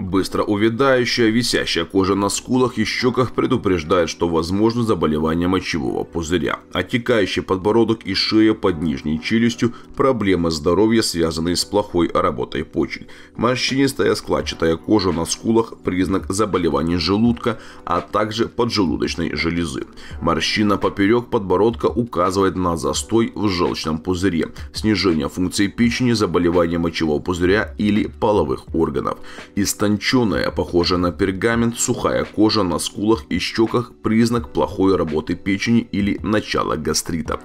Быстро увядающая, висящая кожа на скулах и щеках предупреждает, что возможно заболевание мочевого пузыря. Отекающий подбородок и шея под нижней челюстью – проблемы здоровья, связанные с плохой работой почек. Морщинистая складчатая кожа на скулах – признак заболеваний желудка, а также поджелудочной железы. Морщина поперек подбородка указывает на застой в желчном пузыре, снижение функции печени, заболевания мочевого пузыря или половых органов. Истонирование утонченная, а похожая на пергамент, сухая кожа на скулах и щеках – признак плохой работы печени или начала гастрита.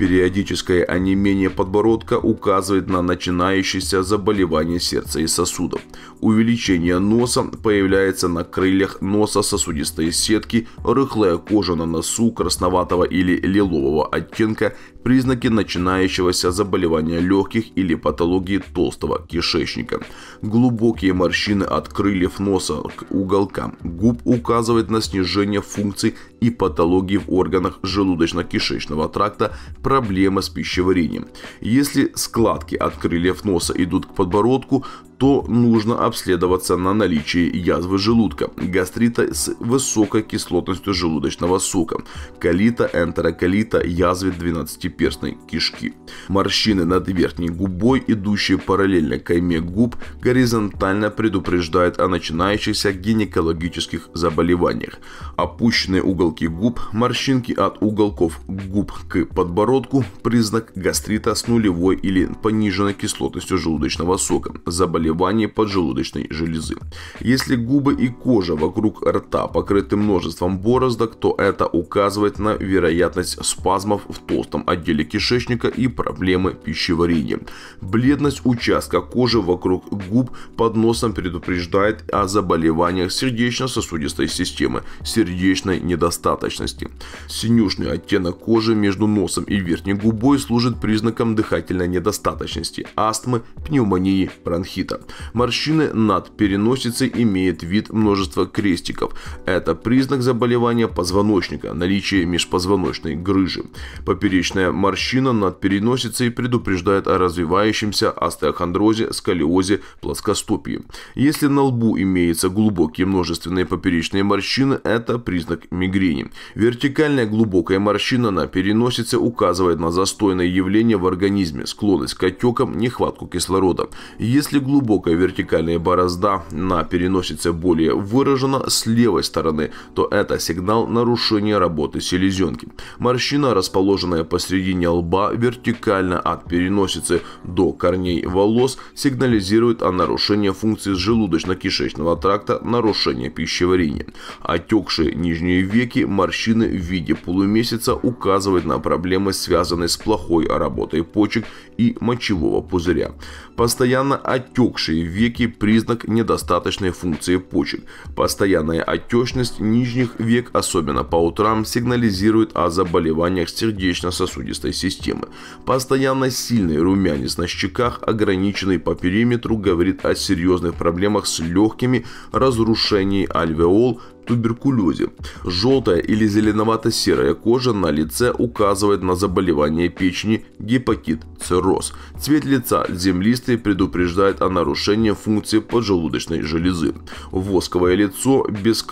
Периодическое онемение подбородка указывает на начинающееся заболевание сердца и сосудов. Увеличение носа появляется на крыльях носа сосудистой сетки, рыхлая кожа на носу красноватого или лилового оттенка, признаки начинающегося заболевания легких или патологии толстого кишечника. Глубокие морщины от крыльев носа к уголкам губ указывают на снижение функций и патологии в органах желудочно-кишечного тракта, проблема с пищеварением. Если складки от крыльев носа идут к подбородку, то нужно обследоваться на наличие язвы желудка, гастрита с высокой кислотностью желудочного сока, колита, энтероколита, язвы 12-перстной кишки. Морщины над верхней губой, идущие параллельно кайме губ, горизонтально предупреждают о начинающихся гинекологических заболеваниях. Опущенные уголки губ, морщинки от уголков губ к подбородку – признак гастрита с нулевой или пониженной кислотностью желудочного сока, заболевания заболеваний поджелудочной железы. Если губы и кожа вокруг рта покрыты множеством бороздок, то это указывает на вероятность спазмов в толстом отделе кишечника и проблемы пищеварения. Бледность участка кожи вокруг губ под носом предупреждает о заболеваниях сердечно-сосудистой системы, сердечной недостаточности. Синюшный оттенок кожи между носом и верхней губой служит признаком дыхательной недостаточности, астмы, пневмонии, бронхита. Морщины над переносицей имеют вид множества крестиков. Это признак заболевания позвоночника, наличие межпозвоночной грыжи. Поперечная морщина над переносицей предупреждает о развивающемся остеохондрозе, сколиозе, плоскостопии. Если на лбу имеются глубокие множественные поперечные морщины, это признак мигрени. Вертикальная глубокая морщина на переносице указывает на застойное явление в организме, склонность к отекам, нехватку кислорода. Если глубокая глубокая вертикальная борозда на переносице более выражена с левой стороны, то это сигнал нарушения работы селезенки. Морщина, расположенная посредине лба вертикально от переносицы до корней волос, сигнализирует о нарушении функции желудочно-кишечного тракта, нарушение пищеварения. Отекшие нижние веки, морщины в виде полумесяца указывают на проблемы, связанные с плохой работой почек и мочевого пузыря. Постоянно отекшие Потекшие веки – признак недостаточной функции почек. Постоянная отечность нижних век, особенно по утрам, сигнализирует о заболеваниях сердечно-сосудистой системы. Постоянно сильный румянец на щеках, ограниченный по периметру, говорит о серьезных проблемах с легкими, разрушении альвеол, туберкулезе. Желтая или зеленовато-серая кожа на лице указывает на заболевание печени, гепатит, цирроз. Цвет лица землистый предупреждает о нарушении функции поджелудочной железы. Восковое лицо без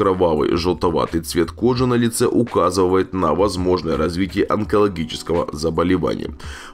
желтоватый цвет кожи на лице указывает на возможное развитие онкологического заболевания.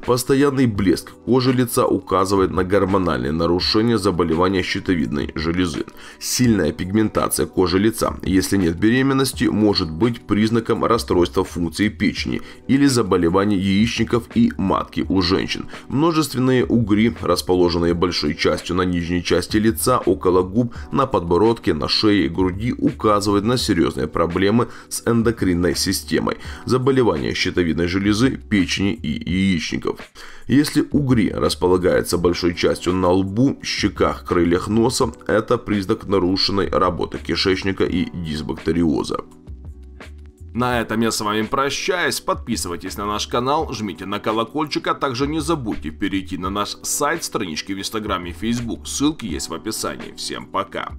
Постоянный блеск кожи лица указывает на гормональные нарушения заболевания щитовидной железы. Сильная пигментация кожи лица. Если если нет беременности, может быть признаком расстройства функции печени или заболеваний яичников и матки у женщин. Множественные угри, расположенные большой частью на нижней части лица, около губ, на подбородке, на шее и груди, указывают на серьезные проблемы с эндокринной системой, заболевания щитовидной железы, печени и яичников. Если угри располагается большой частью на лбу, щеках, крыльях носа, это признак нарушенной работы кишечника и дисбактериоза. На этом я с вами прощаюсь. Подписывайтесь на наш канал, жмите на колокольчик, а также не забудьте перейти на наш сайт, странички в Инстаграме и Фейсбук. Ссылки есть в описании. Всем пока!